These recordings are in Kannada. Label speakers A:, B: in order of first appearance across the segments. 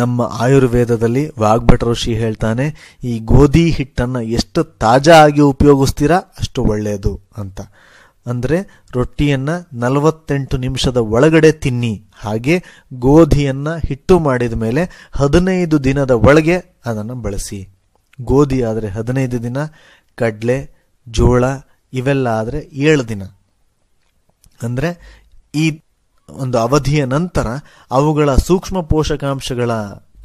A: ನಮ್ಮ ಆಯುರ್ವೇದದಲ್ಲಿ ವಾಗ್ಭಟ ಋಷಿ ಹೇಳ್ತಾನೆ ಈ ಗೋಧಿ ಹಿಟ್ಟನ್ನು ಎಷ್ಟು ತಾಜಾ ಆಗಿ ಉಪಯೋಗಿಸ್ತೀರಾ ಅಷ್ಟು ಒಳ್ಳೆಯದು ಅಂತ ಅಂದರೆ ರೊಟ್ಟಿಯನ್ನು ನಲವತ್ತೆಂಟು ನಿಮಿಷದ ಒಳಗಡೆ ತಿನ್ನಿ ಹಾಗೆ ಗೋಧಿಯನ್ನು ಹಿಟ್ಟು ಮಾಡಿದ ಮೇಲೆ ಹದಿನೈದು ದಿನದ ಒಳಗೆ ಅದನ್ನು ಬಳಸಿ ಗೋಧಿ ಆದರೆ ಹದಿನೈದು ದಿನ ಕಡಲೆ ಜೋಳ ಇವೆಲ್ಲ ಆದರೆ ಏಳು ದಿನ ಅಂದರೆ ಈ ಒಂದು ಅವಧಿಯ ನಂತರ ಅವುಗಳ ಸೂಕ್ಷ್ಮ ಪೋಷಕಾಂಶಗಳ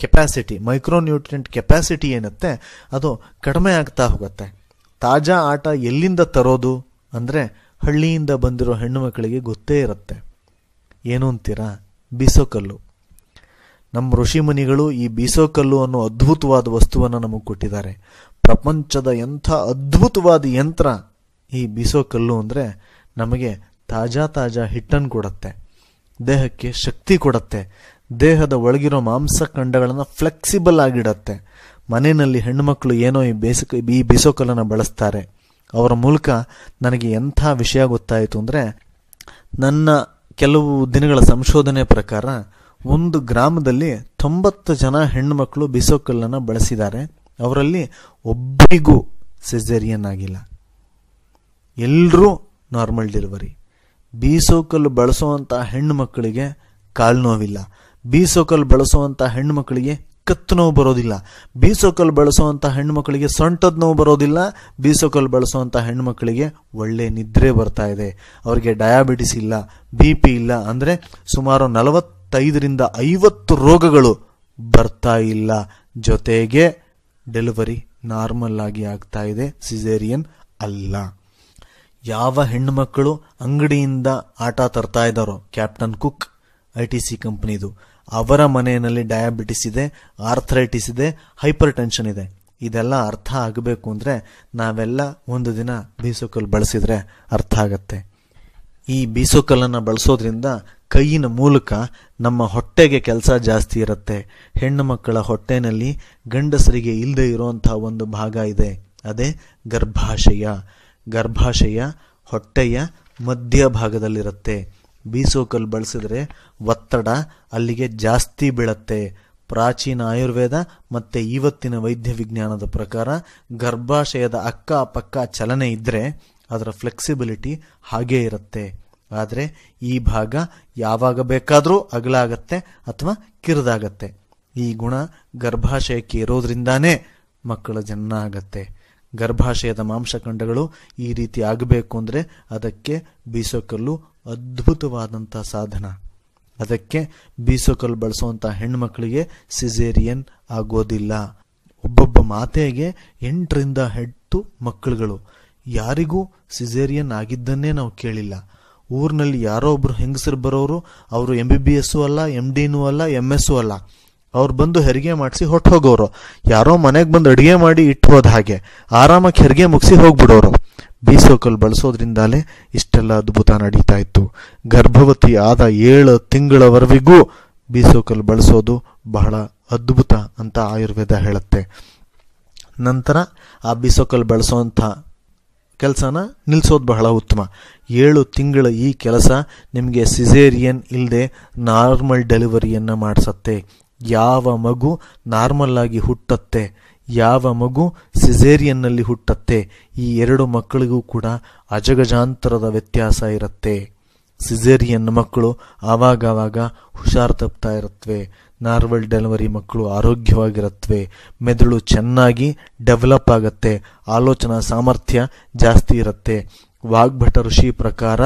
A: ಕೆಪಾಸಿಟಿ ಮೈಕ್ರೋನ್ಯೂಟ್ರಿಯೆಂಟ್ ಕೆಪ್ಯಾಸಿಟಿ ಏನತ್ತೆ ಅದು ಕಡಿಮೆ ಆಗ್ತಾ ಹೋಗುತ್ತೆ ತಾಜಾ ಆಟ ಎಲ್ಲಿಂದ ತರೋದು ಅಂದರೆ ಹಳ್ಳಿಯಿಂದ ಬಂದಿರೋ ಹೆಣ್ಣು ಮಕ್ಕಳಿಗೆ ಗೊತ್ತೇ ಇರುತ್ತೆ ಏನು ಅಂತೀರಾ ಬೀಸೋಕಲ್ಲು ನಮ್ಮ ಋಷಿಮುನಿಗಳು ಈ ಬೀಸೋಕಲ್ಲು ಅನ್ನೋ ಅದ್ಭುತವಾದ ವಸ್ತುವನ್ನು ನಮಗೆ ಕೊಟ್ಟಿದ್ದಾರೆ ಪ್ರಪಂಚದ ಎಂಥ ಅದ್ಭುತವಾದ ಯಂತ್ರ ಈ ಬೀಸೋಕಲ್ಲು ಅಂದರೆ ನಮಗೆ ತಾಜಾ ತಾಜಾ ಹಿಟ್ಟನ್ನು ಕೊಡುತ್ತೆ ದೇಹಕ್ಕೆ ಶಕ್ತಿ ಕೊಡುತ್ತೆ ದೇಹದ ಒಳಗಿರೋ ಖಂಡಗಳನ್ನು ಫ್ಲೆಕ್ಸಿಬಲ್ ಆಗಿಡತ್ತೆ ಮನೆಯಲ್ಲಿ ಹೆಣ್ಣುಮಕ್ಕಳು ಏನೋ ಈ ಬೇಸಿಕ ಈ ಬಿಸೋಕಲನ್ನು ಬಳಸ್ತಾರೆ ಅವರ ಮೂಲಕ ನನಗೆ ಎಂಥ ವಿಷಯ ಗೊತ್ತಾಯಿತು ಅಂದರೆ ನನ್ನ ಕೆಲವು ದಿನಗಳ ಸಂಶೋಧನೆ ಪ್ರಕಾರ ಒಂದು ಗ್ರಾಮದಲ್ಲಿ ತೊಂಬತ್ತು ಜನ ಹೆಣ್ಣುಮಕ್ಕಳು ಬಿಸೋಕಲ್ಲನ್ನು ಬಳಸಿದ್ದಾರೆ ಅವರಲ್ಲಿ ಒಬ್ಬರಿಗೂ ಸೆಸೇರಿಯನ್ ಆಗಿಲ್ಲ ಎಲ್ಲರೂ ನಾರ್ಮಲ್ ಡೆಲಿವರಿ ಬೀಸೋಕಲ್ಲು ಬಳಸುವಂತಹ ಹೆಣ್ಣು ಮಕ್ಕಳಿಗೆ ಕಾಲು ನೋವಿಲ್ಲ ಬೀಸೋಕಲ್ಲು ಬಳಸುವಂತಹ ಹೆಣ್ಣು ಮಕ್ಕಳಿಗೆ ಕತ್ತು ನೋವು ಬರೋದಿಲ್ಲ ಬೀಸೋಕಲ್ಲು ಬಳಸುವಂತಹ ಹೆಣ್ಣು ಮಕ್ಕಳಿಗೆ ಸೊಂಟದ ನೋವು ಬರೋದಿಲ್ಲ ಬೀಸೋಕಲ್ಲು ಬಳಸುವಂತಹ ಹೆಣ್ಣು ಮಕ್ಕಳಿಗೆ ಒಳ್ಳೆ ನಿದ್ರೆ ಬರ್ತಾ ಇದೆ ಅವರಿಗೆ ಡಯಾಬಿಟಿಸ್ ಇಲ್ಲ ಬಿ ಪಿ ಇಲ್ಲ ಅಂದರೆ ಸುಮಾರು ನಲವತ್ತೈದರಿಂದ ಐವತ್ತು ರೋಗಗಳು ಬರ್ತಾ ಇಲ್ಲ ಜೊತೆಗೆ ಡೆಲಿವರಿ ನಾರ್ಮಲ್ ಆಗಿ ಆಗ್ತಾ ಇದೆ ಸಿಸೇರಿಯನ್ ಅಲ್ಲ ಯಾವ ಹೆಣ್ಣುಮಕ್ಕಳು ಅಂಗಡಿಯಿಂದ ಆಟ ತರ್ತಾ ಇದ್ದಾರೋ Captain Cook I T C ಕಂಪ್ನಿದು ಅವರ ಮನೆಯಲ್ಲಿ ಡಯಾಬಿಟಿಸ್ ಇದೆ ಆರ್ಥರೈಟಿಸ್ ಇದೆ ಹೈಪರ್ ಟೆನ್ಷನ್ ಇದೆ ಇದೆಲ್ಲ ಅರ್ಥ ಆಗಬೇಕು ಅಂದರೆ ನಾವೆಲ್ಲ ಒಂದು ದಿನ ಬೀಸೋಕಲ್ ಬಳಸಿದ್ರೆ ಅರ್ಥ ಆಗತ್ತೆ ಈ ಬೀಸೋಕಲ್ಲನ್ನು ಬಳಸೋದ್ರಿಂದ ಕೈಯಿನ ಮೂಲಕ ನಮ್ಮ ಹೊಟ್ಟೆಗೆ ಕೆಲಸ ಜಾಸ್ತಿ ಇರುತ್ತೆ ಹೆಣ್ಣು ಮಕ್ಕಳ ಹೊಟ್ಟೆನಲ್ಲಿ ಗಂಡಸರಿಗೆ ಇಲ್ಲದೆ ಇರುವಂತಹ ಒಂದು ಭಾಗ ಇದೆ ಅದೇ ಗರ್ಭಾಶಯ ಗರ್ಭಾಶಯ ಹೊಟ್ಟೆಯ ಮಧ್ಯ ಮಧ್ಯಭಾಗದಲ್ಲಿರುತ್ತೆ ಬೀಸೋಕಲ್ ಬಳಸಿದರೆ ಒತ್ತಡ ಅಲ್ಲಿಗೆ ಜಾಸ್ತಿ ಬೀಳತ್ತೆ ಪ್ರಾಚೀನ ಆಯುರ್ವೇದ ಮತ್ತು ಇವತ್ತಿನ ವೈದ್ಯ ವಿಜ್ಞಾನದ ಪ್ರಕಾರ ಗರ್ಭಾಶಯದ ಅಕ್ಕ ಪಕ್ಕ ಚಲನೆ ಇದ್ದರೆ ಅದರ ಫ್ಲೆಕ್ಸಿಬಿಲಿಟಿ ಹಾಗೇ ಇರುತ್ತೆ ಆದರೆ ಈ ಭಾಗ ಯಾವಾಗ ಬೇಕಾದರೂ ಅಗಲಾಗತ್ತೆ ಅಥವಾ ಕಿರಿದಾಗತ್ತೆ ಈ ಗುಣ ಗರ್ಭಾಶಯಕ್ಕೆ ಇರೋದ್ರಿಂದಾನೇ ಮಕ್ಕಳ ಜನ್ಮ ಆಗತ್ತೆ ಗರ್ಭಾಶಯದ ಮಾಂಸಖಂಡಗಳು ಈ ರೀತಿ ಆಗಬೇಕು ಅಂದರೆ ಅದಕ್ಕೆ ಬೀಸೋಕಲ್ಲು ಅದ್ಭುತವಾದಂಥ ಸಾಧನ ಅದಕ್ಕೆ ಬೀಸೋಕಲ್ಲು ಬಳಸುವಂಥ ಹೆಣ್ಮಕ್ಳಿಗೆ ಸಿಜೇರಿಯನ್ ಆಗೋದಿಲ್ಲ ಒಬ್ಬೊಬ್ಬ ಮಾತೆಗೆ ಎಂಟರಿಂದ ಹೆಟ್ಟು ಮಕ್ಕಳುಗಳು ಯಾರಿಗೂ ಸಿಜೇರಿಯನ್ ಆಗಿದ್ದನ್ನೇ ನಾವು ಕೇಳಿಲ್ಲ ಊರಿನಲ್ಲಿ ಯಾರೋ ಒಬ್ರು ಹೆಂಗಸರು ಬರೋರು ಅವರು ಎಂ ಬಿ ಬಿ ಎಸ್ಸು ಅಲ್ಲ ಎಮ್ ಡಿನೂ ಅಲ್ಲ ಎಮ್ ಎಸ್ಸು ಅಲ್ಲ ಅವ್ರು ಬಂದು ಹೆರಿಗೆ ಮಾಡಿಸಿ ಹೊಟ್ಟು ಹೋಗೋರು ಯಾರೋ ಮನೆಗೆ ಬಂದು ಅಡುಗೆ ಮಾಡಿ ಇಟ್ಟು ಹೋದ ಹಾಗೆ ಆರಾಮಾಗಿ ಹೆರಿಗೆ ಮುಗಿಸಿ ಹೋಗ್ಬಿಡೋರು ಬೀಸೋಕಲ್ ಬಳಸೋದ್ರಿಂದಲೇ ಇಷ್ಟೆಲ್ಲ ಅದ್ಭುತ ನಡೀತಾ ಇತ್ತು ಗರ್ಭವತಿ ಆದ ಏಳು ತಿಂಗಳವರೆಗೂ ಬೀಸೋಕಲ್ ಬಳಸೋದು ಬಹಳ ಅದ್ಭುತ ಅಂತ ಆಯುರ್ವೇದ ಹೇಳುತ್ತೆ ನಂತರ ಆ ಬೀಸೋಕಲ್ ಬಳಸೋವಂಥ ಕೆಲಸನ ನಿಲ್ಲಿಸೋದು ಬಹಳ ಉತ್ತಮ ಏಳು ತಿಂಗಳ ಈ ಕೆಲಸ ನಿಮಗೆ ಸಿಸೇರಿಯನ್ ಇಲ್ಲದೆ ನಾರ್ಮಲ್ ಡೆಲಿವರಿಯನ್ನು ಮಾಡಿಸತ್ತೆ ಯಾವ ಮಗು ನಾರ್ಮಲ್ ಆಗಿ ಹುಟ್ಟತ್ತೆ ಯಾವ ಮಗು ಸಿಸೇರಿಯನ್ನಲ್ಲಿ ಹುಟ್ಟತ್ತೆ ಈ ಎರಡು ಮಕ್ಕಳಿಗೂ ಕೂಡ ಅಜಗಜಾಂತರದ ವ್ಯತ್ಯಾಸ ಇರುತ್ತೆ ಸಿಸೇರಿಯನ್ ಮಕ್ಕಳು ಆವಾಗವಾಗ ಹುಷಾರು ತಪ್ತಾ ಇರುತ್ತವೆ ನಾರ್ಮಲ್ ಡೆಲಿವರಿ ಮಕ್ಕಳು ಆರೋಗ್ಯವಾಗಿರುತ್ತವೆ ಮೆದುಳು ಚೆನ್ನಾಗಿ ಡೆವಲಪ್ ಆಗತ್ತೆ ಆಲೋಚನಾ ಸಾಮರ್ಥ್ಯ ಜಾಸ್ತಿ ಇರುತ್ತೆ ವಾಗ್ಭಟ ಋಷಿ ಪ್ರಕಾರ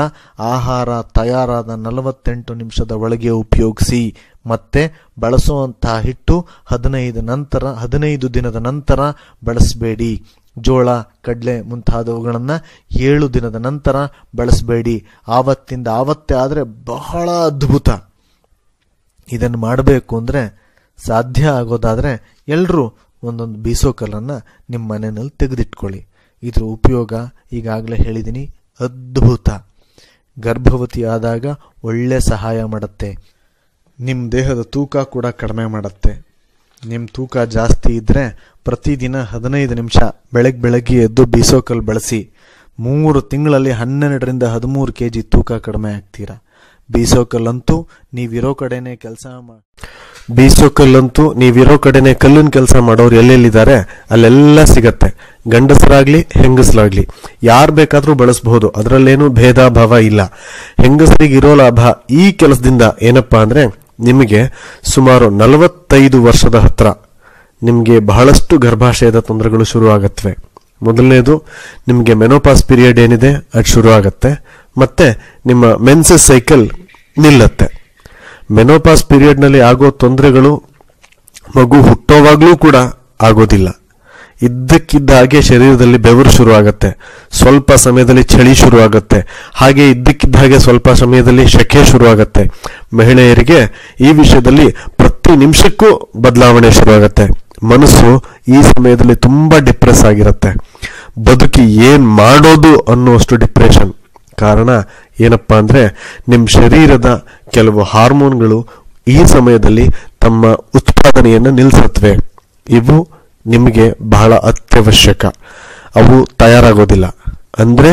A: ಆಹಾರ ತಯಾರಾದ ನಲವತ್ತೆಂಟು ನಿಮಿಷದ ಒಳಗೆ ಉಪಯೋಗಿಸಿ ಮತ್ತೆ ಬಳಸುವಂತಹ ಹಿಟ್ಟು ಹದಿನೈದು ನಂತರ ಹದಿನೈದು ದಿನದ ನಂತರ ಬಳಸಬೇಡಿ ಜೋಳ ಕಡಲೆ ಮುಂತಾದವುಗಳನ್ನು ಏಳು ದಿನದ ನಂತರ ಬಳಸಬೇಡಿ ಆವತ್ತಿಂದ ಆವತ್ತೇ ಆದರೆ ಬಹಳ ಅದ್ಭುತ ಇದನ್ನು ಮಾಡಬೇಕು ಅಂದರೆ ಸಾಧ್ಯ ಆಗೋದಾದರೆ ಎಲ್ಲರೂ ಒಂದೊಂದು ಬೀಸೋ ಕಲ್ಲನ್ನು ನಿಮ್ಮ ಮನೆಯಲ್ಲಿ ತೆಗೆದಿಟ್ಕೊಳ್ಳಿ ಇದರ ಉಪಯೋಗ ಈಗಾಗಲೇ ಹೇಳಿದ್ದೀನಿ ಅದ್ಭುತ ಗರ್ಭವತಿ ಆದಾಗ ಒಳ್ಳೆ ಸಹಾಯ ಮಾಡುತ್ತೆ ನಿಮ್ಮ ದೇಹದ ತೂಕ ಕೂಡ ಕಡಿಮೆ ಮಾಡುತ್ತೆ ನಿಮ್ಮ ತೂಕ ಜಾಸ್ತಿ ಇದ್ದರೆ ಪ್ರತಿದಿನ ಹದಿನೈದು ನಿಮಿಷ ಬೆಳಗ್ಗೆ ಬೆಳಗ್ಗೆ ಎದ್ದು ಬೀಸೋಕಲ್ಲಿ ಬಳಸಿ ಮೂರು ತಿಂಗಳಲ್ಲಿ ಹನ್ನೆರಡರಿಂದ ಹದಿಮೂರು ಕೆ ಜಿ ತೂಕ ಕಡಿಮೆ ಆಗ್ತೀರಾ ಬೀಸೋಕಲ್ಲಂತೂ ನೀವಿರೋ ಕಡೆನೇ ಕೆಲಸ ಬೀಸೋಕಲ್ಲಂತೂ ನೀವಿರೋ ಕಡೆನೇ ಕಲ್ಲಿನ ಕೆಲಸ ಮಾಡೋರು ಎಲ್ಲೆಲ್ಲಿದ್ದಾರೆ ಅಲ್ಲೆಲ್ಲ ಸಿಗತ್ತೆ ಗಂಡಸರಾಗ್ಲಿ ಹೆಂಗಸರಾಗ್ಲಿ ಯಾರು ಬೇಕಾದರೂ ಬಳಸಬಹುದು ಅದರಲ್ಲೇನು ಭೇದ ಭಾವ ಇಲ್ಲ ಹೆಂಗಸರಿಗೆ ಇರೋ ಲಾಭ ಈ ಕೆಲಸದಿಂದ ಏನಪ್ಪಾ ಅಂದ್ರೆ ನಿಮಗೆ ಸುಮಾರು ನಲವತ್ತೈದು ವರ್ಷದ ಹತ್ರ ನಿಮಗೆ ಬಹಳಷ್ಟು ಗರ್ಭಾಶಯದ ತೊಂದರೆಗಳು ಶುರುವಾಗತ್ವೆ ಮೊದಲನೇದು ನಿಮಗೆ ಮೆನೋಪಾಸ್ ಪೀರಿಯಡ್ ಏನಿದೆ ಅದು ಶುರು ಆಗತ್ತೆ ಮತ್ತೆ ನಿಮ್ಮ ಮೆನ್ಸಸ್ ಸೈಕಲ್ ನಿಲ್ಲತ್ತೆ ಮೆನೋಪಾಸ್ ಪೀರಿಯಡ್ನಲ್ಲಿ ಆಗೋ ತೊಂದರೆಗಳು ಮಗು ಹುಟ್ಟೋವಾಗಲೂ ಕೂಡ ಆಗೋದಿಲ್ಲ ಇದ್ದಕ್ಕಿದ್ದ ಹಾಗೆ ಶರೀರದಲ್ಲಿ ಬೆವರು ಶುರುವಾಗುತ್ತೆ ಸ್ವಲ್ಪ ಸಮಯದಲ್ಲಿ ಚಳಿ ಶುರುವಾಗುತ್ತೆ ಹಾಗೆ ಇದ್ದಕ್ಕಿದ್ದ ಹಾಗೆ ಸ್ವಲ್ಪ ಸಮಯದಲ್ಲಿ ಶೆಕೆ ಶುರುವಾಗುತ್ತೆ ಮಹಿಳೆಯರಿಗೆ ಈ ವಿಷಯದಲ್ಲಿ ಪ್ರತಿ ನಿಮಿಷಕ್ಕೂ ಬದಲಾವಣೆ ಶುರುವಾಗುತ್ತೆ ಮನಸ್ಸು ಈ ಸಮಯದಲ್ಲಿ ತುಂಬ ಡಿಪ್ರೆಸ್ ಆಗಿರುತ್ತೆ ಬದುಕಿ ಏನು ಮಾಡೋದು ಅನ್ನುವಷ್ಟು ಡಿಪ್ರೆಷನ್ ಕಾರಣ ಏನಪ್ಪ ಅಂದರೆ ನಿಮ್ಮ ಶರೀರದ ಕೆಲವು ಹಾರ್ಮೋನ್ಗಳು ಈ ಸಮಯದಲ್ಲಿ ತಮ್ಮ ಉತ್ಪಾದನೆಯನ್ನು ನಿಲ್ಲಿಸುತ್ತವೆ ಇವು ನಿಮಗೆ ಬಹಳ ಅತ್ಯವಶ್ಯಕ ಅವು ತಯಾರಾಗೋದಿಲ್ಲ ಅಂದರೆ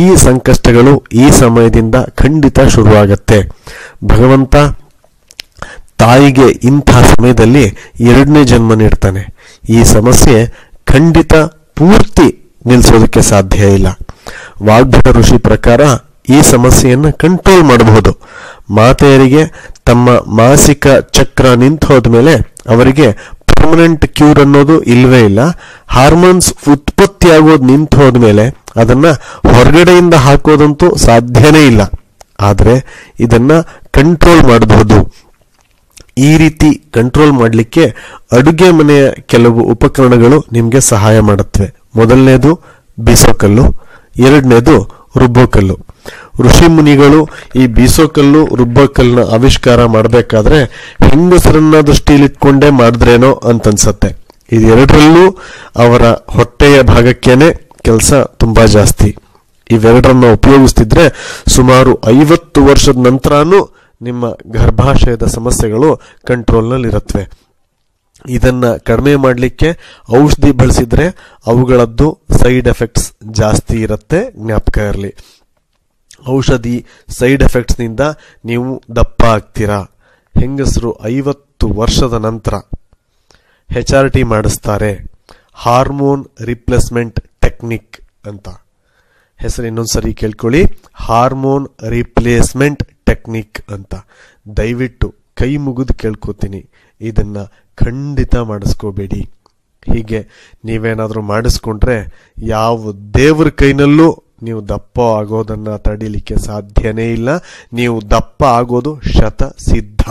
A: ಈ ಸಂಕಷ್ಟಗಳು ಈ ಸಮಯದಿಂದ ಖಂಡಿತ ಶುರುವಾಗತ್ತೆ ಭಗವಂತ ತಾಯಿಗೆ ಇಂಥ ಸಮಯದಲ್ಲಿ ಎರಡನೇ ಜನ್ಮ ನೀಡ್ತಾನೆ ಈ ಸಮಸ್ಯೆ ಖಂಡಿತ ಪೂರ್ತಿ ನಿಲ್ಲಿಸೋದಕ್ಕೆ ಸಾಧ್ಯ ಇಲ್ಲ ವಾಗ್ಭಟ ಋಷಿ ಪ್ರಕಾರ ಈ ಸಮಸ್ಯೆಯನ್ನು ಕಂಟ್ರೋಲ್ ಮಾಡಬಹುದು ಮಾತೆಯರಿಗೆ ತಮ್ಮ ಮಾಸಿಕ ಚಕ್ರ ನಿಂತು ಹೋದ ಮೇಲೆ ಅವರಿಗೆ ಪರ್ಮನೆಂಟ್ ಕ್ಯೂರ್ ಅನ್ನೋದು ಇಲ್ಲವೇ ಇಲ್ಲ ಹಾರ್ಮೋನ್ಸ್ ಉತ್ಪತ್ತಿ ಆಗೋದು ನಿಂತು ಹೋದ್ಮೇಲೆ ಅದನ್ನು ಹೊರಗಡೆಯಿಂದ ಹಾಕೋದಂತೂ ಸಾಧ್ಯನೇ ಇಲ್ಲ ಆದರೆ ಇದನ್ನು ಕಂಟ್ರೋಲ್ ಮಾಡಬಹುದು ಈ ರೀತಿ ಕಂಟ್ರೋಲ್ ಮಾಡಲಿಕ್ಕೆ ಅಡುಗೆ ಮನೆಯ ಕೆಲವು ಉಪಕರಣಗಳು ನಿಮಗೆ ಸಹಾಯ ಮಾಡುತ್ತವೆ ಮೊದಲನೇದು ಬೀಸೋಕಲ್ಲು ಎರಡನೇದು ರುಬ್ಬೋ ಋಷಿ ಮುನಿಗಳು ಈ ಬೀಸೋ ಕಲ್ಲು ರುಬ್ಬೋ ಕಲ್ಲನ್ನ ಆವಿಷ್ಕಾರ ಮಾಡಬೇಕಾದ್ರೆ ಹೆಂಗಸರನ್ನ ದೃಷ್ಟಿಯಲ್ಲಿಟ್ಕೊಂಡೇ ಮಾಡಿದ್ರೇನೋ ಅಂತನ್ಸತ್ತೆ ಇದೆರಡರಲ್ಲೂ ಅವರ ಹೊಟ್ಟೆಯ ಭಾಗಕ್ಕೇನೆ ಕೆಲಸ ತುಂಬ ಜಾಸ್ತಿ ಇವೆರಡರನ್ನ ಉಪಯೋಗಿಸ್ತಿದ್ರೆ ಸುಮಾರು ಐವತ್ತು ವರ್ಷದ ನಂತರನೂ ನಿಮ್ಮ ಗರ್ಭಾಶಯದ ಸಮಸ್ಯೆಗಳು ಕಂಟ್ರೋಲ್ನಲ್ಲಿರುತ್ತವೆ ಇದನ್ನು ಕಡಿಮೆ ಮಾಡಲಿಕ್ಕೆ ಔಷಧಿ ಬಳಸಿದರೆ ಅವುಗಳದ್ದು ಸೈಡ್ ಎಫೆಕ್ಟ್ಸ್ ಜಾಸ್ತಿ ಇರುತ್ತೆ ಜ್ಞಾಪಕ ಇರಲಿ ಔಷಧಿ ಸೈಡ್ ಎಫೆಕ್ಟ್ಸ್ನಿಂದ ನೀವು ದಪ್ಪ ಆಗ್ತೀರಾ ಹೆಂಗಸರು ಐವತ್ತು ವರ್ಷದ ನಂತರ ಹೆಚ್ ಆರ್ ಟಿ ಮಾಡಿಸ್ತಾರೆ ಹಾರ್ಮೋನ್ ರಿಪ್ಲೇಸ್ಮೆಂಟ್ ಟೆಕ್ನಿಕ್ ಅಂತ ಹೆಸರು ಇನ್ನೊಂದು ಸರಿ ಕೇಳ್ಕೊಳ್ಳಿ ಹಾರ್ಮೋನ್ ರಿಪ್ಲೇಸ್ಮೆಂಟ್ ಟೆಕ್ನಿಕ್ ಅಂತ ದಯವಿಟ್ಟು ಕೈ ಮುಗಿದು ಕೇಳ್ಕೊತೀನಿ ಇದನ್ನು ಖಂಡಿತ ಮಾಡಿಸ್ಕೋಬೇಡಿ ಹೀಗೆ ನೀವೇನಾದರೂ ಮಾಡಿಸ್ಕೊಂಡ್ರೆ ಯಾವ ದೇವ್ರ ಕೈನಲ್ಲೂ ನೀವು ದಪ್ಪ ಆಗೋದನ್ನು ತಡಿಲಿಕ್ಕೆ ಸಾಧ್ಯನೇ ಇಲ್ಲ ನೀವು ದಪ್ಪ ಆಗೋದು ಶತ ಸಿದ್ಧ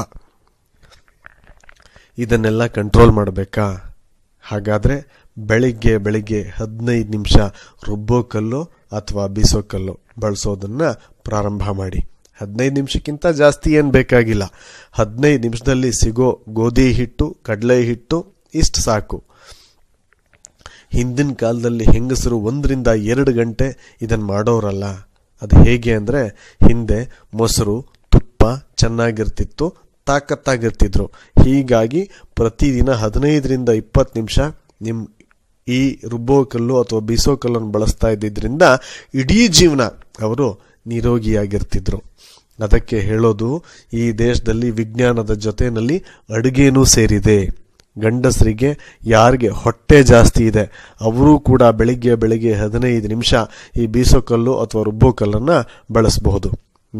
A: ಇದನ್ನೆಲ್ಲ ಕಂಟ್ರೋಲ್ ಮಾಡಬೇಕಾ ಹಾಗಾದರೆ ಬೆಳಿಗ್ಗೆ ಬೆಳಿಗ್ಗೆ ಹದಿನೈದು ನಿಮಿಷ ರುಬ್ಬೋ ಕಲ್ಲು ಅಥವಾ ಬೀಸೋ ಕಲ್ಲು ಬಳಸೋದನ್ನು ಪ್ರಾರಂಭ ಮಾಡಿ ಹದಿನೈದು ನಿಮಿಷಕ್ಕಿಂತ ಜಾಸ್ತಿ ಏನು ಬೇಕಾಗಿಲ್ಲ ಹದಿನೈದು ನಿಮಿಷದಲ್ಲಿ ಸಿಗೋ ಗೋಧಿ ಹಿಟ್ಟು ಕಡಲೆ ಹಿಟ್ಟು ಇಷ್ಟು ಸಾಕು ಹಿಂದಿನ ಕಾಲದಲ್ಲಿ ಹೆಂಗಸರು ಒಂದರಿಂದ ಎರಡು ಗಂಟೆ ಇದನ್ನು ಮಾಡೋರಲ್ಲ ಅದು ಹೇಗೆ ಅಂದರೆ ಹಿಂದೆ ಮೊಸರು ತುಪ್ಪ ಚೆನ್ನಾಗಿರ್ತಿತ್ತು ತಾಕತ್ತಾಗಿರ್ತಿದ್ರು ಹೀಗಾಗಿ ಪ್ರತಿದಿನ ಹದಿನೈದರಿಂದ ಇಪ್ಪತ್ತು ನಿಮಿಷ ನಿಮ್ಮ ಈ ರುಬ್ಬೋ ಕಲ್ಲು ಅಥವಾ ಬೀಸೋ ಕಲ್ಲನ್ನು ಬಳಸ್ತಾ ಇದ್ದಿದ್ದರಿಂದ ಇಡೀ ಜೀವನ ಅವರು ನಿರೋಗಿಯಾಗಿರ್ತಿದ್ರು ಅದಕ್ಕೆ ಹೇಳೋದು ಈ ದೇಶದಲ್ಲಿ ವಿಜ್ಞಾನದ ಜೊತೆಯಲ್ಲಿ ಅಡುಗೆನೂ ಸೇರಿದೆ ಗಂಡಸರಿಗೆ ಯಾರಿಗೆ ಹೊಟ್ಟೆ ಜಾಸ್ತಿ ಇದೆ ಅವರೂ ಕೂಡ ಬೆಳಿಗ್ಗೆ ಬೆಳಿಗ್ಗೆ ಹದಿನೈದು ನಿಮಿಷ ಈ ಕಲ್ಲು ಅಥವಾ ರುಬ್ಬೋ ಕಲ್ಲನ್ನು ಬಳಸಬಹುದು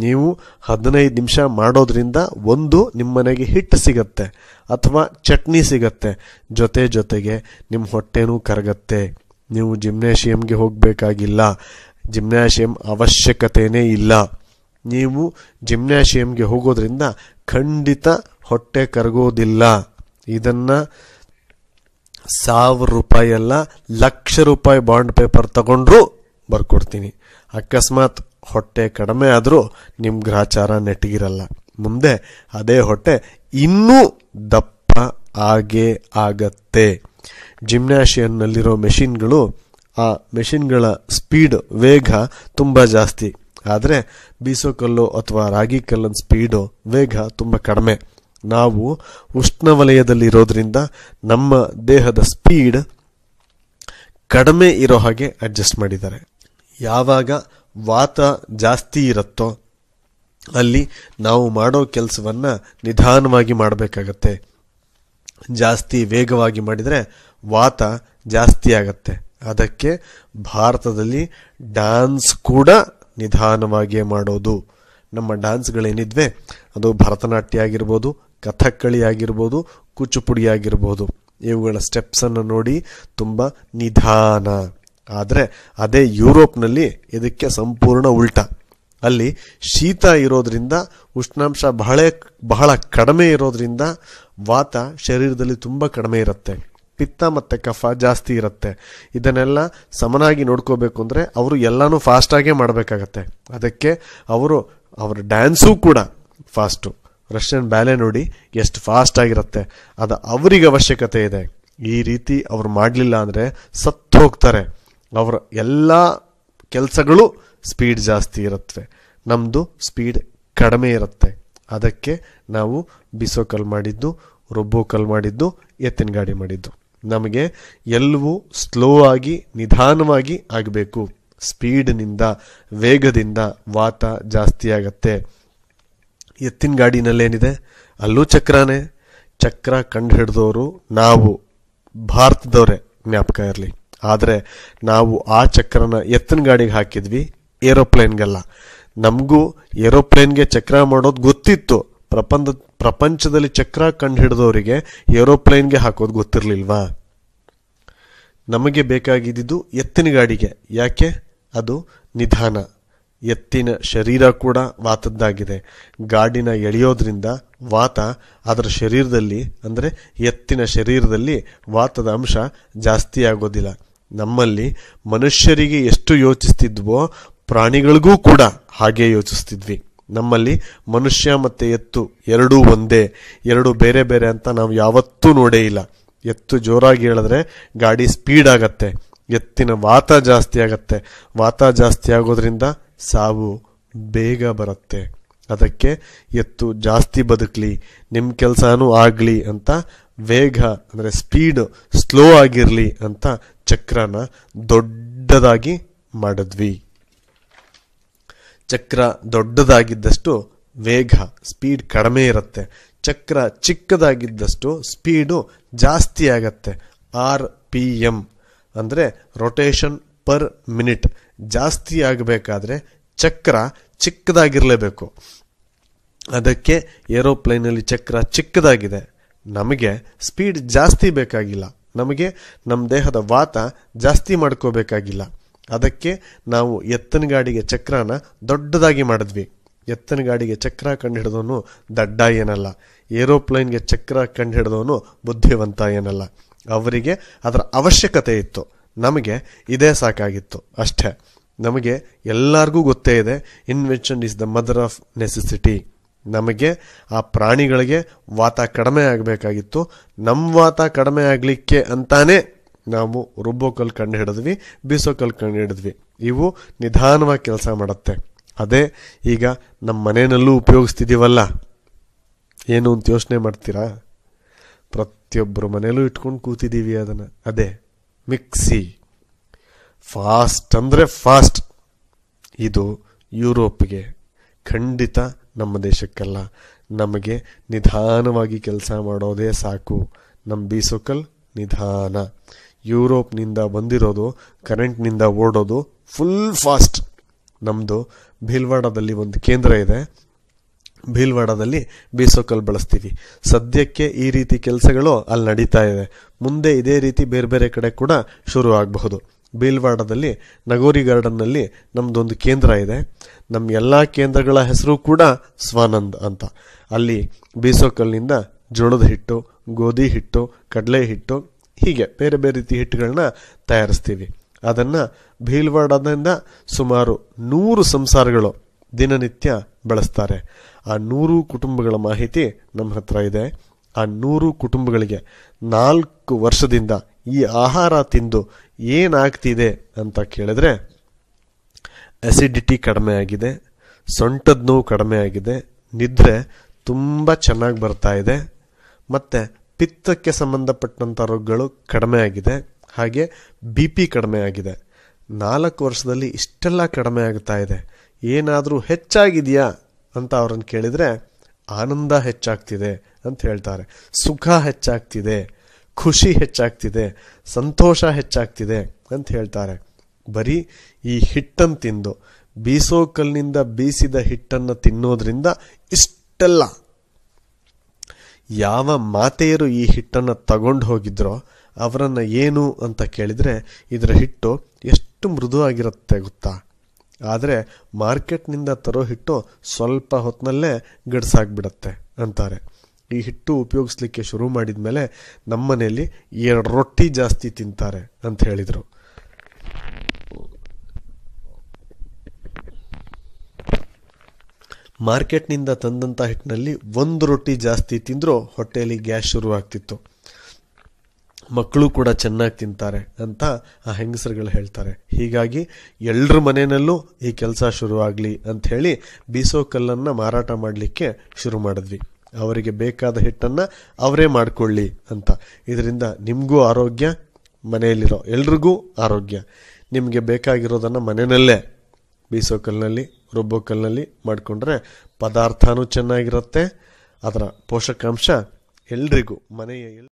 A: ನೀವು ಹದಿನೈದು ನಿಮಿಷ ಮಾಡೋದ್ರಿಂದ ಒಂದು ನಿಮ್ಮನೆಗೆ ಹಿಟ್ಟು ಸಿಗತ್ತೆ ಅಥವಾ ಚಟ್ನಿ ಸಿಗತ್ತೆ ಜೊತೆ ಜೊತೆಗೆ ನಿಮ್ಮ ಹೊಟ್ಟೆನೂ ಕರಗತ್ತೆ ನೀವು ಜಿಮ್ನಾಷಿಯಂಗೆ ಹೋಗಬೇಕಾಗಿಲ್ಲ ಜಿಮ್ನಾಷಿಯಂ ಅವಶ್ಯಕತೆಯೇ ಇಲ್ಲ ನೀವು ಜಿಮ್ನ್ಯಾಷಿಯಮ್ಗೆ ಹೋಗೋದ್ರಿಂದ ಖಂಡಿತ ಹೊಟ್ಟೆ ಕರಗೋದಿಲ್ಲ ಇದನ್ನು ಸಾವಿರ ರೂಪಾಯಿ ಅಲ್ಲ ಲಕ್ಷ ರೂಪಾಯಿ ಬಾಂಡ್ ಪೇಪರ್ ತಗೊಂಡ್ರೂ ಬರ್ಕೊಡ್ತೀನಿ ಅಕಸ್ಮಾತ್ ಹೊಟ್ಟೆ ಕಡಿಮೆ ಆದರೂ ನಿಮ್ಮ ಗ್ರಹಚಾರ ನೆಟ್ಟಿಗಿರಲ್ಲ ಮುಂದೆ ಅದೇ ಹೊಟ್ಟೆ ಇನ್ನೂ ದಪ್ಪ ಆಗೇ ಆಗತ್ತೆ ಜಿಮ್ನ್ಯಾಷಿಯನ್ನಲ್ಲಿರೋ ಮೆಷಿನ್ಗಳು ಆ ಮೆಷಿನ್ಗಳ ಸ್ಪೀಡ್ ವೇಗ ತುಂಬ ಜಾಸ್ತಿ ಆದರೆ ಬೀಸೋ ಕಲ್ಲು ಅಥವಾ ರಾಗಿ ಕಲ್ಲಿನ ಸ್ಪೀಡು ವೇಗ ತುಂಬ ಕಡಿಮೆ ನಾವು ಉಷ್ಣವಲಯದಲ್ಲಿರೋದ್ರಿಂದ ನಮ್ಮ ದೇಹದ ಸ್ಪೀಡ್ ಕಡಿಮೆ ಇರೋ ಹಾಗೆ ಅಡ್ಜಸ್ಟ್ ಮಾಡಿದ್ದಾರೆ ಯಾವಾಗ ವಾತ ಜಾಸ್ತಿ ಇರುತ್ತೋ ಅಲ್ಲಿ ನಾವು ಮಾಡೋ ಕೆಲಸವನ್ನು ನಿಧಾನವಾಗಿ ಮಾಡಬೇಕಾಗತ್ತೆ ಜಾಸ್ತಿ ವೇಗವಾಗಿ ಮಾಡಿದರೆ ವಾತ ಜಾಸ್ತಿ ಆಗತ್ತೆ ಅದಕ್ಕೆ ಭಾರತದಲ್ಲಿ ಡ್ಯಾನ್ಸ್ ಕೂಡ ನಿಧಾನವಾಗಿಯೇ ಮಾಡೋದು ನಮ್ಮ ಡ್ಯಾನ್ಸ್ಗಳೇನಿದ್ವೆ ಅದು ಭರತನಾಟ್ಯ ಆಗಿರ್ಬೋದು ಕಥಕ್ಕಳಿ ಆಗಿರ್ಬೋದು ಕೂಚುಪುಡಿ ಆಗಿರ್ಬೋದು ಇವುಗಳ ಸ್ಟೆಪ್ಸನ್ನು ನೋಡಿ ತುಂಬ ನಿಧಾನ ಆದರೆ ಅದೇ ಯುರೋಪ್ನಲ್ಲಿ ಇದಕ್ಕೆ ಸಂಪೂರ್ಣ ಉಲ್ಟ ಅಲ್ಲಿ ಶೀತ ಇರೋದ್ರಿಂದ ಉಷ್ಣಾಂಶ ಬಹಳ ಬಹಳ ಕಡಿಮೆ ಇರೋದ್ರಿಂದ ವಾತ ಶರೀರದಲ್ಲಿ ತುಂಬ ಕಡಿಮೆ ಇರುತ್ತೆ ಪಿತ್ತ ಮತ್ತು ಕಫ ಜಾಸ್ತಿ ಇರುತ್ತೆ ಇದನ್ನೆಲ್ಲ ಸಮನಾಗಿ ನೋಡ್ಕೋಬೇಕು ಅಂದರೆ ಅವರು ಎಲ್ಲನೂ ಫಾಸ್ಟಾಗೇ ಮಾಡಬೇಕಾಗತ್ತೆ ಅದಕ್ಕೆ ಅವರು ಅವರ ಡ್ಯಾನ್ಸೂ ಕೂಡ ಫಾಸ್ಟು ರಷ್ಯನ್ ಬ್ಯಾಲೆ ನೋಡಿ ಎಷ್ಟು ಆಗಿರುತ್ತೆ ಅದು ಅವರಿಗೆ ಅವಶ್ಯಕತೆ ಇದೆ ಈ ರೀತಿ ಅವರು ಮಾಡಲಿಲ್ಲ ಅಂದರೆ ಸತ್ತು ಹೋಗ್ತಾರೆ ಅವರ ಎಲ್ಲ ಕೆಲಸಗಳು ಸ್ಪೀಡ್ ಜಾಸ್ತಿ ಇರುತ್ತವೆ ನಮ್ಮದು ಸ್ಪೀಡ್ ಕಡಿಮೆ ಇರುತ್ತೆ ಅದಕ್ಕೆ ನಾವು ಬಿಸೋ ಕಲ್ ಮಾಡಿದ್ದು ರೊಬ್ಬೋ ಕಲ್ ಮಾಡಿದ್ದು ಎತ್ತಿನ ಗಾಡಿ ಮಾಡಿದ್ದು ನಮಗೆ ಎಲ್ಲವೂ ಸ್ಲೋ ಆಗಿ ನಿಧಾನವಾಗಿ ಆಗಬೇಕು ಸ್ಪೀಡ್ನಿಂದ ವೇಗದಿಂದ ವಾತ ಜಾಸ್ತಿ ಆಗತ್ತೆ ಎತ್ತಿನ ಗಾಡಿನಲ್ಲೇನಿದೆ ಅಲ್ಲೂ ಚಕ್ರಾನೇ ಚಕ್ರ ಕಂಡು ಹಿಡಿದವರು ನಾವು ಭಾರತದವರೇ ಜ್ಞಾಪಕ ಇರಲಿ ಆದರೆ ನಾವು ಆ ಚಕ್ರನ ಎತ್ತಿನ ಗಾಡಿಗೆ ಹಾಕಿದ್ವಿ ಏರೋಪ್ಲೇನ್ಗೆಲ್ಲ ನಮಗೂ ಏರೋಪ್ಲೇನ್ಗೆ ಚಕ್ರ ಮಾಡೋದು ಗೊತ್ತಿತ್ತು ಪ್ರಪಂಚ ಪ್ರಪಂಚದಲ್ಲಿ ಚಕ್ರ ಕಂಡು ಹಿಡಿದವರಿಗೆ ಏರೋಪ್ಲೇನ್ಗೆ ಹಾಕೋದು ಗೊತ್ತಿರಲಿಲ್ವಾ ನಮಗೆ ಬೇಕಾಗಿದ್ದು ಎತ್ತಿನ ಗಾಡಿಗೆ ಯಾಕೆ ಅದು ನಿಧಾನ ಎತ್ತಿನ ಶರೀರ ಕೂಡ ವಾತದ್ದಾಗಿದೆ ಗಾಡಿನ ಎಳೆಯೋದ್ರಿಂದ ವಾತ ಅದರ ಶರೀರದಲ್ಲಿ ಅಂದರೆ ಎತ್ತಿನ ಶರೀರದಲ್ಲಿ ವಾತದ ಅಂಶ ಜಾಸ್ತಿ ಆಗೋದಿಲ್ಲ ನಮ್ಮಲ್ಲಿ ಮನುಷ್ಯರಿಗೆ ಎಷ್ಟು ಯೋಚಿಸ್ತಿದ್ವೋ ಪ್ರಾಣಿಗಳಿಗೂ ಕೂಡ ಹಾಗೆ ಯೋಚಿಸ್ತಿದ್ವಿ ನಮ್ಮಲ್ಲಿ ಮನುಷ್ಯ ಮತ್ತು ಎತ್ತು ಎರಡೂ ಒಂದೇ ಎರಡು ಬೇರೆ ಬೇರೆ ಅಂತ ನಾವು ಯಾವತ್ತೂ ನೋಡೇ ಇಲ್ಲ ಎತ್ತು ಜೋರಾಗಿ ಹೇಳಿದ್ರೆ ಗಾಡಿ ಸ್ಪೀಡ್ ಆಗತ್ತೆ ಎತ್ತಿನ ವಾತ ಜಾಸ್ತಿ ಆಗತ್ತೆ ವಾತ ಜಾಸ್ತಿ ಆಗೋದ್ರಿಂದ ಸಾವು ಬೇಗ ಬರುತ್ತೆ ಅದಕ್ಕೆ ಎತ್ತು ಜಾಸ್ತಿ ಬದುಕಲಿ ನಿಮ್ಮ ಕೆಲಸನೂ ಆಗಲಿ ಅಂತ ವೇಗ ಅಂದರೆ ಸ್ಪೀಡ್ ಸ್ಲೋ ಆಗಿರಲಿ ಅಂತ ಚಕ್ರನ ದೊಡ್ಡದಾಗಿ ಮಾಡಿದ್ವಿ ಚಕ್ರ ದೊಡ್ಡದಾಗಿದ್ದಷ್ಟು ವೇಗ ಸ್ಪೀಡ್ ಕಡಿಮೆ ಇರುತ್ತೆ ಚಕ್ರ ಚಿಕ್ಕದಾಗಿದ್ದಷ್ಟು ಸ್ಪೀಡು ಜಾಸ್ತಿ ಆಗತ್ತೆ ಆರ್ ಪಿ ಎಮ್ ಅಂದರೆ ರೊಟೇಷನ್ ಪರ್ ಮಿನಿಟ್ ಜಾಸ್ತಿ ಆಗಬೇಕಾದ್ರೆ ಚಕ್ರ ಚಿಕ್ಕದಾಗಿರಲೇಬೇಕು ಅದಕ್ಕೆ ಏರೋಪ್ಲೇನಲ್ಲಿ ಚಕ್ರ ಚಿಕ್ಕದಾಗಿದೆ ನಮಗೆ ಸ್ಪೀಡ್ ಜಾಸ್ತಿ ಬೇಕಾಗಿಲ್ಲ ನಮಗೆ ನಮ್ಮ ದೇಹದ ವಾತ ಜಾಸ್ತಿ ಮಾಡ್ಕೋಬೇಕಾಗಿಲ್ಲ ಅದಕ್ಕೆ ನಾವು ಎತ್ತನ ಗಾಡಿಗೆ ಚಕ್ರಾನ ದೊಡ್ಡದಾಗಿ ಮಾಡಿದ್ವಿ ಎತ್ತನ ಗಾಡಿಗೆ ಚಕ್ರ ಕಂಡುಹಿಡಿದವನು ದಡ್ಡ ಏನಲ್ಲ ಏರೋಪ್ಲೇನ್ಗೆ ಚಕ್ರ ಕಂಡು ಕಂಡುಹಿಡಿದವನು ಬುದ್ಧಿವಂತ ಏನಲ್ಲ ಅವರಿಗೆ ಅದರ ಅವಶ್ಯಕತೆ ಇತ್ತು ನಮಗೆ ಇದೇ ಸಾಕಾಗಿತ್ತು ಅಷ್ಟೇ ನಮಗೆ ಎಲ್ಲರಿಗೂ ಗೊತ್ತೇ ಇದೆ invention is the mother of necessity ನಮಗೆ ಆ ಪ್ರಾಣಿಗಳಿಗೆ ವಾತ ಕಡಿಮೆ ಆಗಬೇಕಾಗಿತ್ತು ನಮ್ಮ ವಾತ ಕಡಿಮೆ ಆಗಲಿಕ್ಕೆ ಅಂತಾನೇ ನಾವು ರುಬ್ಬೋ ಕಲ್ ಕಂಡು ಹಿಡಿದ್ವಿ ಬೀಸೋ ಕಲ್ ಕಂಡು ಹಿಡಿದ್ವಿ ಇವು ನಿಧಾನವಾಗಿ ಕೆಲಸ ಮಾಡುತ್ತೆ ಅದೇ ಈಗ ನಮ್ಮ ಮನೆಯಲ್ಲೂ ಉಪಯೋಗಿಸ್ತಿದ್ದೀವಲ್ಲ ಏನು ಅಂತ ಯೋಚನೆ ಮಾಡ್ತೀರಾ ಪ್ರತಿಯೊಬ್ಬರು ಮನೆಯಲ್ಲೂ ಇಟ್ಕೊಂಡು ಕೂತಿದ್ದೀವಿ ಅದನ್ನು ಅದೇ ಮಿಕ್ಸಿ ಫಾಸ್ಟ್ ಅಂದರೆ ಫಾಸ್ಟ್ ಇದು ಯುರೋಪ್ಗೆ ಖಂಡಿತ ನಮ್ಮ ದೇಶಕ್ಕಲ್ಲ ನಮಗೆ ನಿಧಾನವಾಗಿ ಕೆಲಸ ಮಾಡೋದೇ ಸಾಕು ನಮ್ಮ ಬೀಸೋಕಲ್ ನಿಧಾನ ಯುರೋಪ್ನಿಂದ ಬಂದಿರೋದು ಕರೆಂಟ್ನಿಂದ ಓಡೋದು ಫುಲ್ ಫಾಸ್ಟ್ ನಮ್ಮದು ಭೀಲ್ವಾಡದಲ್ಲಿ ಒಂದು ಕೇಂದ್ರ ಇದೆ ಭೀಲ್ವಾಡದಲ್ಲಿ ಬೀಸೋಕಲ್ ಬಳಸ್ತೀವಿ ಸದ್ಯಕ್ಕೆ ಈ ರೀತಿ ಕೆಲಸಗಳು ಅಲ್ಲಿ ನಡೀತಾ ಇದೆ ಮುಂದೆ ಇದೇ ರೀತಿ ಬೇರೆ ಬೇರೆ ಕಡೆ ಕೂಡ ಶುರು ಆಗಬಹುದು ಭೀಲ್ವಾಡದಲ್ಲಿ ನಗೋರಿ ಗಾರ್ಡನ್ನಲ್ಲಿ ನಮ್ಮದೊಂದು ಕೇಂದ್ರ ಇದೆ ನಮ್ಮ ಎಲ್ಲ ಕೇಂದ್ರಗಳ ಹೆಸರು ಕೂಡ ಸ್ವಾನಂದ್ ಅಂತ ಅಲ್ಲಿ ಬೀಸೋಕಲ್ನಿಂದ ಜೋಳದ ಹಿಟ್ಟು ಗೋಧಿ ಹಿಟ್ಟು ಕಡಲೆ ಹಿಟ್ಟು ಹೀಗೆ ಬೇರೆ ಬೇರೆ ರೀತಿ ಹಿಟ್ಟುಗಳನ್ನ ತಯಾರಿಸ್ತೀವಿ ಅದನ್ನು ಭೀಲ್ವಾಡದಿಂದ ಸುಮಾರು ನೂರು ಸಂಸಾರಗಳು ದಿನನಿತ್ಯ ಬಳಸ್ತಾರೆ ಆ ನೂರು ಕುಟುಂಬಗಳ ಮಾಹಿತಿ ನಮ್ಮ ಹತ್ರ ಇದೆ ಆ ನೂರು ಕುಟುಂಬಗಳಿಗೆ ನಾಲ್ಕು ವರ್ಷದಿಂದ ಈ ಆಹಾರ ತಿಂದು ಏನಾಗ್ತಿದೆ ಅಂತ ಕೇಳಿದ್ರೆ ಅಸಿಡಿಟಿ ಕಡಿಮೆ ಆಗಿದೆ ಸೊಂಟದ ನೋವು ಕಡಿಮೆ ಆಗಿದೆ ನಿದ್ರೆ ತುಂಬ ಚೆನ್ನಾಗಿ ಬರ್ತಾ ಇದೆ ಮತ್ತು ಪಿತ್ತಕ್ಕೆ ಸಂಬಂಧಪಟ್ಟಂಥ ರೋಗಗಳು ಕಡಿಮೆ ಆಗಿದೆ ಹಾಗೆ ಬಿ ಪಿ ಕಡಿಮೆ ಆಗಿದೆ ನಾಲ್ಕು ವರ್ಷದಲ್ಲಿ ಇಷ್ಟೆಲ್ಲ ಕಡಿಮೆ ಆಗ್ತಾ ಇದೆ ಏನಾದರೂ ಹೆಚ್ಚಾಗಿದೆಯಾ ಅಂತ ಅವ್ರನ್ನ ಕೇಳಿದರೆ ಆನಂದ ಹೆಚ್ಚಾಗ್ತಿದೆ ಅಂತ ಹೇಳ್ತಾರೆ ಸುಖ ಹೆಚ್ಚಾಗ್ತಿದೆ ಖುಷಿ ಹೆಚ್ಚಾಗ್ತಿದೆ ಸಂತೋಷ ಹೆಚ್ಚಾಗ್ತಿದೆ ಅಂತ ಹೇಳ್ತಾರೆ ಬರೀ ಈ ಹಿಟ್ಟನ್ನು ತಿಂದು ಬೀಸೋ ಕಲ್ಲಿನಿಂದ ಬೀಸಿದ ಹಿಟ್ಟನ್ನು ತಿನ್ನೋದ್ರಿಂದ ಇಷ್ಟೆಲ್ಲ ಯಾವ ಮಾತೆಯರು ಈ ಹಿಟ್ಟನ್ನು ತಗೊಂಡು ಹೋಗಿದ್ರೋ ಅವರನ್ನು ಏನು ಅಂತ ಕೇಳಿದರೆ ಇದರ ಹಿಟ್ಟು ಎಷ್ಟು ಮೃದುವಾಗಿರುತ್ತೆ ಗೊತ್ತಾ ಆದರೆ ಮಾರ್ಕೆಟ್ನಿಂದ ತರೋ ಹಿಟ್ಟು ಸ್ವಲ್ಪ ಹೊತ್ತಿನಲ್ಲೇ ಗಡ್ಸಾಗ್ಬಿಡತ್ತೆ ಅಂತಾರೆ ಈ ಹಿಟ್ಟು ಉಪಯೋಗಿಸ್ಲಿಕ್ಕೆ ಶುರು ಮಾಡಿದ ಮೇಲೆ ನಮ್ಮ ಮನೆಯಲ್ಲಿ ಎರಡು ರೊಟ್ಟಿ ಜಾಸ್ತಿ ತಿಂತಾರೆ ಅಂತ ಹೇಳಿದರು ಮಾರ್ಕೆಟ್ನಿಂದ ತಂದಂಥ ಹಿಟ್ಟಿನಲ್ಲಿ ಒಂದು ರೊಟ್ಟಿ ಜಾಸ್ತಿ ತಿಂದರೂ ಹೊಟ್ಟೆಯಲ್ಲಿ ಗ್ಯಾಸ್ ಶುರುವಾಗ್ತಿತ್ತು ಮಕ್ಕಳು ಕೂಡ ಚೆನ್ನಾಗಿ ತಿಂತಾರೆ ಅಂತ ಆ ಹೆಂಗಸರುಗಳು ಹೇಳ್ತಾರೆ ಹೀಗಾಗಿ ಎಲ್ಲರ ಮನೆಯಲ್ಲೂ ಈ ಕೆಲಸ ಶುರುವಾಗಲಿ ಅಂಥೇಳಿ ಬೀಸೋ ಕಲ್ಲನ್ನು ಮಾರಾಟ ಮಾಡಲಿಕ್ಕೆ ಶುರು ಮಾಡಿದ್ವಿ ಅವರಿಗೆ ಬೇಕಾದ ಹಿಟ್ಟನ್ನು ಅವರೇ ಮಾಡಿಕೊಳ್ಳಿ ಅಂತ ಇದರಿಂದ ನಿಮಗೂ ಆರೋಗ್ಯ ಮನೆಯಲ್ಲಿರೋ ಎಲ್ರಿಗೂ ಆರೋಗ್ಯ ನಿಮಗೆ ಬೇಕಾಗಿರೋದನ್ನು ಮನೆಯಲ್ಲೇ ಬೀಸೋ ಕಲ್ಲಿನಲ್ಲಿ ರುಬ್ಬೋ ಕಲ್ಲಿನಲ್ಲಿ ಮಾಡಿಕೊಂಡ್ರೆ ಪದಾರ್ಥನೂ ಚೆನ್ನಾಗಿರುತ್ತೆ ಅದರ ಪೋಷಕಾಂಶ ಎಲ್ರಿಗೂ ಮನೆಯ